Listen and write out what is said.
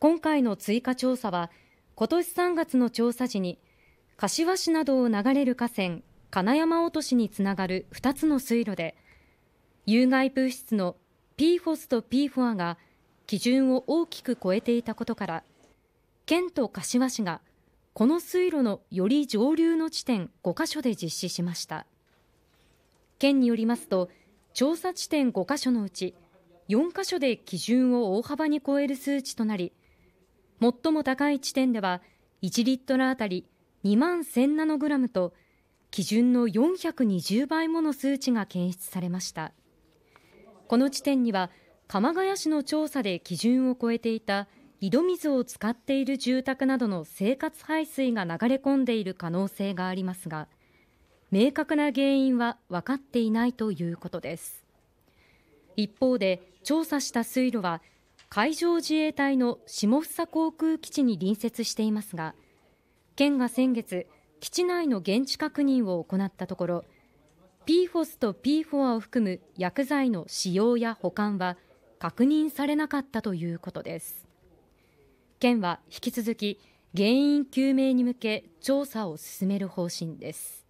今回の追加調査は、今年3月の調査時に、柏市などを流れる河川、金山落としにつながる2つの水路で、有害物質の PFOS と PFOA が基準を大きく超えていたことから、県と柏市が、この水路のより上流の地点5か所で実施しました。県によりますと、調査地点5か所のうち、4か所で基準を大幅に超える数値となり、最も高い地点では1リットルあたり2万1000ナノグラムと基準の420倍もの数値が検出されましたこの地点には鎌ヶ谷市の調査で基準を超えていた井戸水を使っている住宅などの生活排水が流れ込んでいる可能性がありますが明確な原因は分かっていないということです一方で調査した水路は海上自衛隊の下総航空基地に隣接していますが県が先月基地内の現地確認を行ったところ PFOS と PFOA を含む薬剤の使用や保管は確認されなかったということです県は引き続き原因究明に向け調査を進める方針です